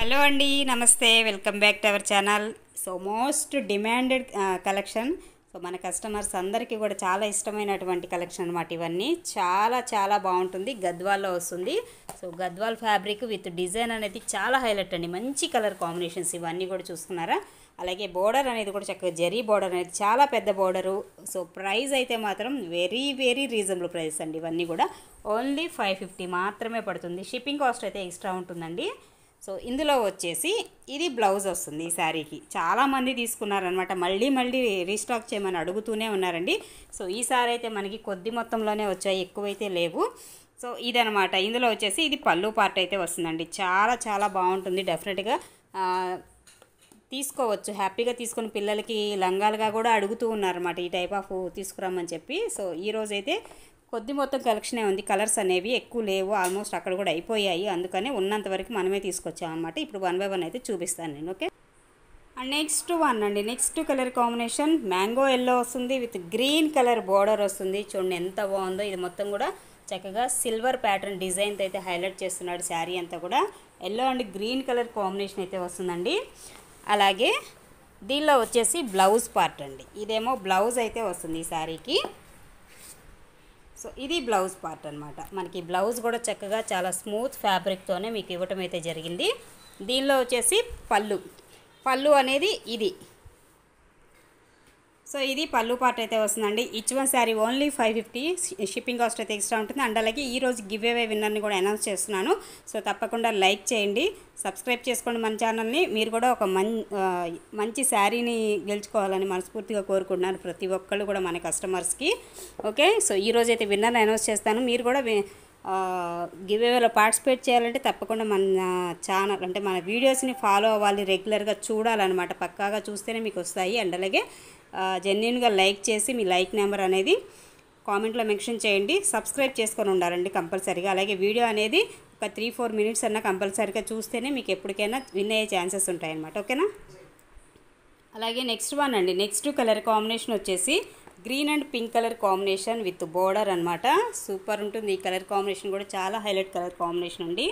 hello అండి నమస్తే welcome back to our channel so most demanded collection so మన customers అందరికీ కూడా చాలా ఇష్టమైనటువంటి కలెక్షన్ అనమాట ఇవన్నీ చాలా చాలా బాగుంటుంది గద్వాల్లో వస్తుంది so Gadwal fabric with design అనేది చాలా హైలైట్ అండి మంచి కలర్ కాంబినేషన్స్ ఇవన్నీ కూడా చూసుకున్నారా అలాగే బోర్డర్ అనేది కూడా చక్కగా జరీ బోర్డర్ అనేది చాలా పెద్ద బోర్డరు సో ప్రైస్ అయితే మాత్రం వెరీ వెరీ రీజనబుల్ ప్రైస్ అండి ఇవన్నీ కూడా ఓన్లీ ఫైవ్ ఫిఫ్టీ మాత్రమే పడుతుంది షిప్పింగ్ కాస్ట్ అయితే ఎక్స్ట్రా ఉంటుందండి సో ఇందులో వచ్చేసి ఇది బ్లౌజ్ వస్తుంది ఈ శారీకి చాలామంది తీసుకున్నారనమాట మళ్ళీ మళ్ళీ రీస్టాక్ చేయమని అడుగుతూనే ఉన్నారండి సో ఈ సారీ అయితే మనకి కొద్ది మొత్తంలోనే వచ్చాయి ఎక్కువైతే లేవు సో ఇదనమాట ఇందులో వచ్చేసి ఇది పళ్ళు పార్ట్ అయితే వస్తుందండి చాలా చాలా బాగుంటుంది డెఫినెట్గా తీసుకోవచ్చు హ్యాపీగా తీసుకుని పిల్లలకి లంగాలుగా కూడా అడుగుతూ ఉన్నారన్నమాట ఈ టైప్ ఆఫ్ తీసుకురామని చెప్పి సో ఈరోజైతే కొద్ది మొత్తం కలెక్షనే ఉంది కలర్స్ అనేవి ఎక్కువ లేవు ఆల్మోస్ట్ అక్కడ కూడా అయిపోయాయి అందుకనే ఉన్నంత వరకు మనమే తీసుకొచ్చాం అనమాట ఇప్పుడు వన్ బై వన్ అయితే చూపిస్తాను నేను ఓకే అండ్ నెక్స్ట్ వన్ అండి next colour combination mango yellow వస్తుంది విత్ గ్రీన్ కలర్ బార్డర్ వస్తుంది చూడండి ఎంత బాగుందో ఇది మొత్తం కూడా చక్కగా సిల్వర్ ప్యాటర్న్ డిజైన్తో అయితే హైలైట్ చేస్తున్నాడు శారీ అంతా కూడా yellow and green colour combination అయితే వస్తుందండి అలాగే దీనిలో వచ్చేసి బ్లౌజ్ పార్ట్ అండి ఇదేమో బ్లౌజ్ అయితే వస్తుంది ఈ శారీకి సో ఇది బ్లౌజ్ పార్ట్ అనమాట మనకి బ్లౌజ్ కూడా చక్కగా చాలా స్మూత్ ఫ్యాబ్రిక్తోనే మీకు ఇవ్వటం అయితే జరిగింది దీనిలో వచ్చేసి పళ్ళు పళ్ళు అనేది ఇది సో ఇది పళ్ళు పార్ట్ అయితే వస్తుందండి each one sari only five fifty shipping cost అయితే ఎక్స్ట్రా ఉంటుంది అండ్ అలాగే రోజు గివ్ అవే విన్నర్ని కూడా అనౌన్స్ చేస్తున్నాను సో తప్పకుండా లైక్ చేయండి సబ్స్క్రైబ్ చేసుకోండి మన ఛానల్ని మీరు కూడా ఒక మంచి శారీని గెలుచుకోవాలని మనస్ఫూర్తిగా కోరుకుంటున్నారు ప్రతి ఒక్కళ్ళు కూడా మన కస్టమర్స్కి ఓకే సో ఈరోజు అయితే విన్నర్ని అనౌన్స్ చేస్తాను మీరు కూడా గివ్ అవేలో పార్టిసిపేట్ చేయాలంటే తప్పకుండా మన ఛానల్ అంటే మన వీడియోస్ని ఫాలో అవ్వాలి రెగ్యులర్గా చూడాలన్నమాట పక్కాగా చూస్తేనే మీకు వస్తాయి అండ్ అలాగే జెన్యున్గా లైక్ చేసి మీ లైక్ నెంబర్ అనేది కామెంట్లో మెన్షన్ చేయండి సబ్స్క్రైబ్ చేసుకొని ఉండాలండి కంపల్సరీగా అలాగే వీడియో అనేది ఒక త్రీ ఫోర్ మినిట్స్ అన్న కంపల్సరీగా చూస్తేనే మీకు ఎప్పటికైనా విన్ అయ్యే ఛాన్సెస్ ఉంటాయన్నమాట ఓకేనా అలాగే నెక్స్ట్ వన్ అండి నెక్స్ట్ కలర్ కాంబినేషన్ వచ్చేసి green and pink colour combination with border అనమాట సూపర్ ఉంటుంది ఈ కలర్ కాంబినేషన్ కూడా చాలా హైలైట్ కలర్ కాంబినేషన్ అండి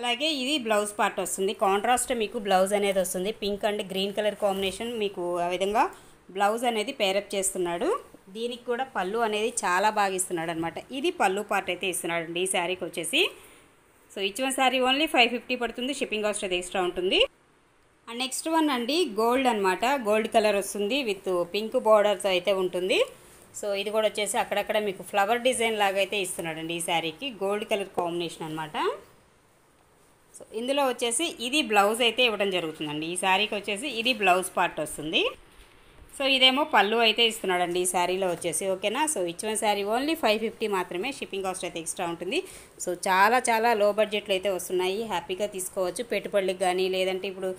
అలాగే ఇది బ్లౌజ్ పార్ట్ వస్తుంది కాంట్రాస్ట్ మీకు బ్లౌజ్ అనేది వస్తుంది pink and green colour combination మీకు ఆ విధంగా బ్లౌజ్ అనేది పేరప్ చేస్తున్నాడు దీనికి కూడా పళ్ళు అనేది చాలా బాగా ఇస్తున్నాడు అనమాట ఇది పళ్ళు పార్ట్ అయితే ఇస్తున్నాడు అండి ఈ శారీకి వచ్చేసి సో ఇచ్చిన one sari only five fifty పడుతుంది షిప్పింగ్ కాస్ట్ అది ఎక్స్ట్రా ఉంటుంది అండ్ నెక్స్ట్ వన్ అండి గోల్డ్ అనమాట గోల్డ్ కలర్ వస్తుంది విత్ పింక్ బార్డర్స్ అయితే ఉంటుంది సో ఇది కూడా వచ్చేసి అక్కడక్కడ మీకు ఫ్లవర్ డిజైన్ లాగా అయితే ఇస్తున్నాడండి ఈ శారీకి గోల్డ్ కలర్ కాంబినేషన్ అనమాట సో ఇందులో వచ్చేసి ఇది బ్లౌజ్ అయితే ఇవ్వడం జరుగుతుందండి ఈ శారీకి వచ్చేసి ఇది బ్లౌజ్ పార్ట్ వస్తుంది సో ఇదేమో పళ్ళు అయితే ఇస్తున్నాడండి ఈ శారీలో వచ్చేసి ఓకేనా సో ఇచ్చిన శారీ ఓన్లీ ఫైవ్ ఫిఫ్టీ మాత్రమే షిప్పింగ్ కాస్ట్ అయితే ఎక్స్ట్రా ఉంటుంది సో చాలా చాలా లో బడ్జెట్లు అయితే వస్తున్నాయి హ్యాపీగా తీసుకోవచ్చు పెట్టుబడులకు కానీ లేదంటే ఇప్పుడు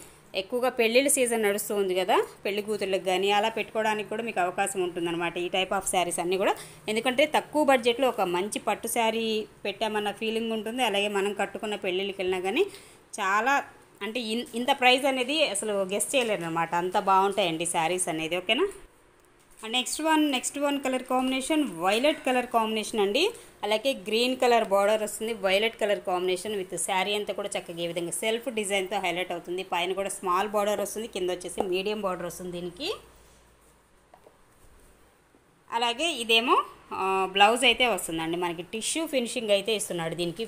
ఎక్కువగా పెళ్ళిళ్ళ సీజన్ నడుస్తూ ఉంది కదా పెళ్లి కూతుర్లకు కానీ అలా పెట్టుకోవడానికి కూడా మీకు అవకాశం ఉంటుందన్నమాట ఈ టైప్ ఆఫ్ శారీస్ అన్నీ కూడా ఎందుకంటే తక్కువ బడ్జెట్లో ఒక మంచి పట్టు శారీ పెట్టామన్న ఫీలింగ్ ఉంటుంది అలాగే మనం కట్టుకున్న పెళ్ళిళ్ళకి వెళ్ళినా కానీ చాలా అంటే ఇంత ప్రైజ్ అనేది అసలు గెస్ట్ చేయలేరు అనమాట అంత బాగుంటాయండి శారీస్ అనేది ఓకేనా next one next one colour combination violet colour combination అండి అలాగే గ్రీన్ కలర్ బార్డర్ వస్తుంది violet colour combination with sari అంతా కూడా చక్కగా ఈ విధంగా సెల్ఫ్ డిజైన్తో హైలైట్ అవుతుంది పైన కూడా స్మాల్ బార్డర్ వస్తుంది కింద వచ్చేసి మీడియం బార్డర్ వస్తుంది దీనికి అలాగే ఇదేమో బ్లౌజ్ అయితే వస్తుందండి మనకి టిష్యూ ఫినిషింగ్ అయితే ఇస్తున్నాడు దీనికి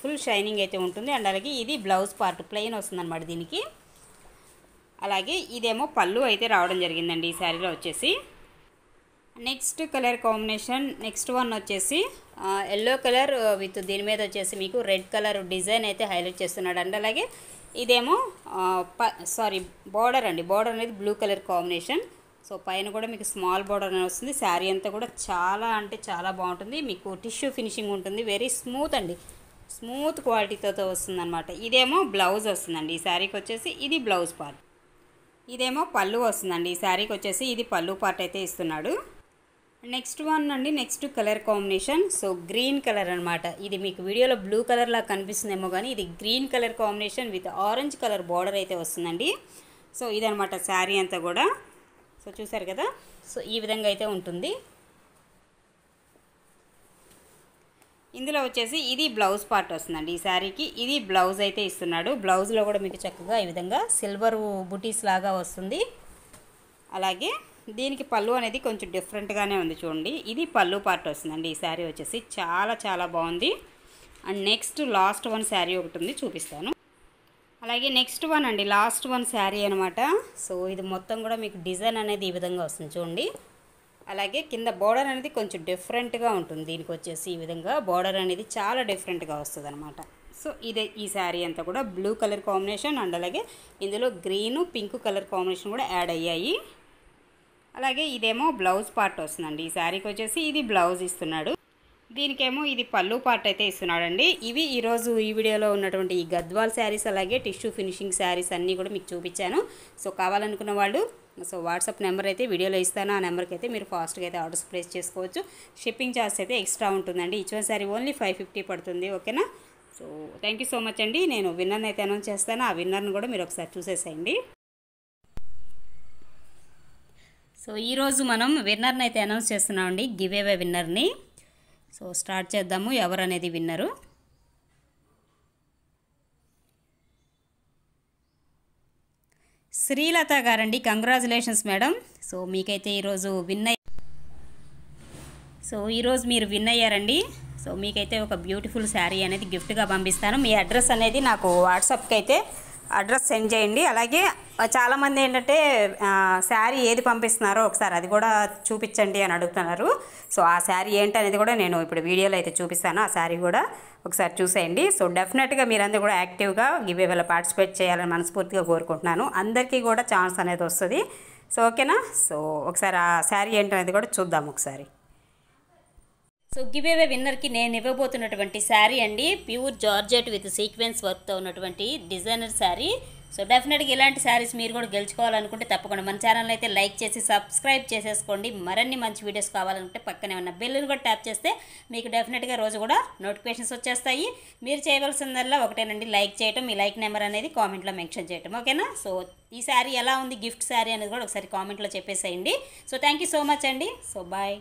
ఫుల్ షైనింగ్ అయితే ఉంటుంది అండ్ అలాగే ఇది బ్లౌజ్ పార్ట్ ప్లెయిన్ వస్తుందన్నమాట దీనికి అలాగే ఇదేమో పళ్ళు అయితే రావడం జరిగిందండి ఈ శారీలో వచ్చేసి next colour combination next one వచ్చేసి ఎల్లో కలర్ విత్ దీని మీద వచ్చేసి మీకు రెడ్ కలర్ డిజైన్ అయితే హైలైట్ చేస్తున్నాడు అండి అలాగే ఇదేమో సారీ బార్డర్ అండి బార్డర్ అనేది బ్లూ కలర్ కాంబినేషన్ సో పైన కూడా మీకు స్మాల్ బార్డర్ అనేది వస్తుంది శారీ అంతా కూడా చాలా అంటే చాలా బాగుంటుంది మీకు టిష్యూ ఫినిషింగ్ ఉంటుంది వెరీ స్మూత్ అండి స్మూత్ క్వాలిటీతో వస్తుందన్నమాట ఇదేమో బ్లౌజ్ వస్తుందండి ఈ శారీకి వచ్చేసి ఇది బ్లౌజ్ పార్ట్ ఇదేమో పళ్ళు వస్తుందండి ఈ శారీకి వచ్చేసి ఇది పళ్ళు పార్ట్ అయితే ఇస్తున్నాడు నెక్స్ట్ వన్ అండి next colour combination so green colour అనమాట ఇది మీకు వీడియోలో బ్లూ కలర్లా కనిపిస్తుందేమో కానీ ఇది green colour combination with orange colour border అయితే వస్తుందండి సో ఇదనమాట శారీ అంతా కూడా సో చూసారు కదా సో ఈ విధంగా అయితే ఉంటుంది ఇందులో వచ్చేసి ఇది బ్లౌజ్ పార్ట్ వస్తుందండి ఈ శారీకి ఇది బ్లౌజ్ అయితే ఇస్తున్నాడు బ్లౌజ్లో కూడా మీకు చక్కగా ఈ విధంగా సిల్వర్ బుటీస్ లాగా వస్తుంది అలాగే దీనికి పళ్ళు అనేది కొంచెం డిఫరెంట్గానే ఉంది చూడండి ఇది పళ్ళు పార్ట్ వస్తుందండి ఈ శారీ వచ్చేసి చాలా చాలా బాగుంది and next last one sari ఒకటి ఉంది చూపిస్తాను అలాగే నెక్స్ట్ వన్ అండి లాస్ట్ వన్ శారీ అనమాట సో ఇది మొత్తం కూడా మీకు డిజైన్ అనేది ఈ విధంగా వస్తుంది చూడండి అలాగే కింద బోర్డర్ అనేది కొంచెం డిఫరెంట్గా ఉంటుంది దీనికి వచ్చేసి ఈ విధంగా బోర్డర్ అనేది చాలా డిఫరెంట్గా వస్తుంది అనమాట సో ఇదే ఈ శారీ అంతా కూడా బ్లూ కలర్ కాంబినేషన్ అండ్ అలాగే ఇందులో గ్రీను పింక్ కలర్ కాంబినేషన్ కూడా యాడ్ అయ్యాయి అలాగే ఇదేమో బ్లౌజ్ పార్ట్ వస్తుందండి ఈ శారీకి వచ్చేసి ఇది బ్లౌజ్ ఇస్తున్నాడు దీనికేమో ఇది పళ్ళు పార్ట్ అయితే ఇస్తున్నాడండి ఇవి ఈరోజు ఈ వీడియోలో ఉన్నటువంటి ఈ గద్వాల్ శారీస్ అలాగే టిష్యూ ఫినిషింగ్ శారీస్ అన్నీ కూడా మీకు చూపించాను సో కావాలనుకున్న వాళ్ళు సో వాట్సాప్ నెంబర్ అయితే వీడియోలో ఇస్తాను ఆ నెంబర్కి అయితే మీరు ఫాస్ట్గా అయితే ఆర్డర్స్ ప్లేస్ చేసుకోవచ్చు షిప్పింగ్ ఛార్జ్ అయితే ఎక్స్ట్రా ఉంటుందండి ఇచ్చిన శారీ ఓన్లీ ఫైవ్ ఫిఫ్టీ పడుతుంది ఓకేనా so thank you so much అండి నేను విన్నర్ని అయితే అనౌన్స్ చేస్తాను ఆ విన్నర్ని కూడా మీరు ఒకసారి చూసేసేయండి సో ఈరోజు మనం విన్నర్ని అయితే అనౌన్స్ చేస్తున్నామండి గివ్ అవే విన్నర్ని సో స్టార్ట్ చేద్దాము ఎవరు అనేది విన్నరు శ్రీలత గారండి కంగ్రాచులేషన్స్ మేడం సో మీకైతే ఈరోజు విన్ సో ఈరోజు మీరు విన్ అయ్యారండి సో మీకైతే ఒక బ్యూటిఫుల్ శారీ అనేది గిఫ్ట్గా పంపిస్తాను మీ అడ్రస్ అనేది నాకు వాట్సాప్కి అయితే అడ్రస్ సెండ్ చేయండి అలాగే చాలామంది ఏంటంటే శారీ ఏది పంపిస్తున్నారో ఒకసారి అది కూడా చూపించండి అని అడుగుతున్నారు సో ఆ శారీ ఏంటి అనేది కూడా నేను ఇప్పుడు వీడియోలో అయితే చూపిస్తాను ఆ శారీ కూడా ఒకసారి చూసేయండి సో డెఫినెట్గా మీరందరూ కూడా యాక్టివ్గా గివేవేలో పార్టిసిపేట్ చేయాలని మనస్ఫూర్తిగా కోరుకుంటున్నాను అందరికీ కూడా ఛాన్స్ అనేది వస్తుంది సో ఓకేనా సో ఒకసారి ఆ శారీ ఏంటనేది కూడా చూద్దాం ఒకసారి సో గివేవే విన్నర్కి నేను ఇవ్వబోతున్నటువంటి శారీ అండి ప్యూర్ జార్జెట్ విత్ సీక్వెన్స్ వర్క్తో ఉన్నటువంటి డిజైనర్ శారీ సో డెఫినెట్గా ఇలాంటి శారీస్ మీరు కూడా గెలుచుకోవాలనుకుంటే తప్పకుండా మన ఛానల్ అయితే లైక్ చేసి సబ్స్క్రైబ్ చేసేసుకోండి మరిన్ని మంచి వీడియోస్ కావాలనుకుంటే పక్కనే ఉన్న బిల్లును కూడా ట్యాప్ చేస్తే మీకు డెఫినెట్గా రోజు కూడా నోటిఫికేషన్స్ వచ్చేస్తాయి మీరు చేయవలసిందల్లా ఒకటేనండి లైక్ చేయటం మీ లైక్ నెంబర్ అనేది కామెంట్లో మెన్షన్ చేయటం ఓకేనా సో ఈ శారీ ఎలా ఉంది గిఫ్ట్ శారీ అనేది కూడా ఒకసారి కామెంట్లో చెప్పేసేయండి సో థ్యాంక్ సో మచ్ అండి సో బాయ్